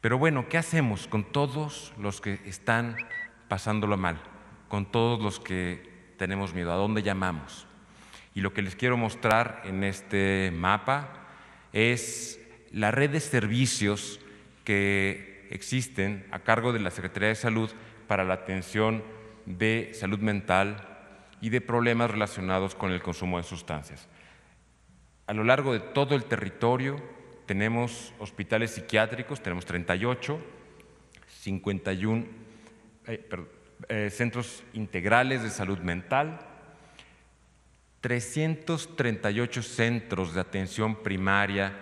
Pero bueno, ¿qué hacemos con todos los que están pasándolo mal? Con todos los que tenemos miedo, ¿a dónde llamamos? Y lo que les quiero mostrar en este mapa es la red de servicios que existen a cargo de la Secretaría de Salud para la atención de salud mental y de problemas relacionados con el consumo de sustancias. A lo largo de todo el territorio tenemos hospitales psiquiátricos, tenemos 38, 51 eh, eh, centros integrales de salud mental, 338 centros de atención primaria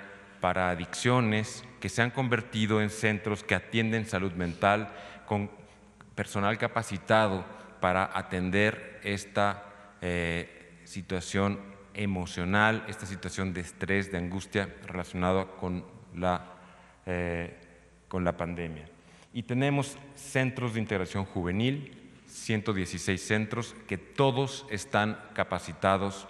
para adicciones que se han convertido en centros que atienden salud mental con personal capacitado para atender esta eh, situación emocional, esta situación de estrés, de angustia relacionada con la, eh, con la pandemia. Y tenemos centros de integración juvenil, 116 centros que todos están capacitados,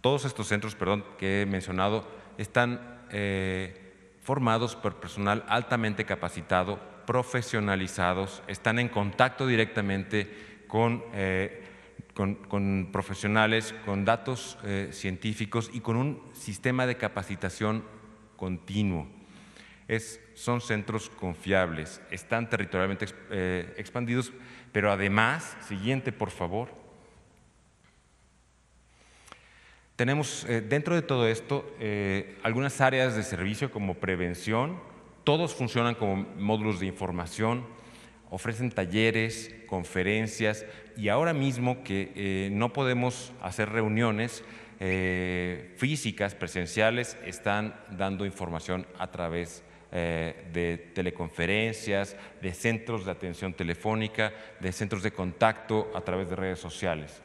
todos estos centros, perdón, que he mencionado, están eh, formados por personal altamente capacitado, profesionalizados, están en contacto directamente con eh, con, profesionales, con datos eh, científicos y con un sistema de capacitación continuo. son centros confiables, están territorialmente eh, expandidos, pero además, siguiente por favor, tenemos eh, dentro de todo esto algunas áreas de servicio como prevención, todos funcionan como módulos de información, ofrecen talleres, conferencias y ahora mismo que eh, no podemos hacer reuniones eh, físicas, presenciales, están dando información a través eh, de teleconferencias, de centros de atención telefónica, de centros de contacto a través de redes sociales.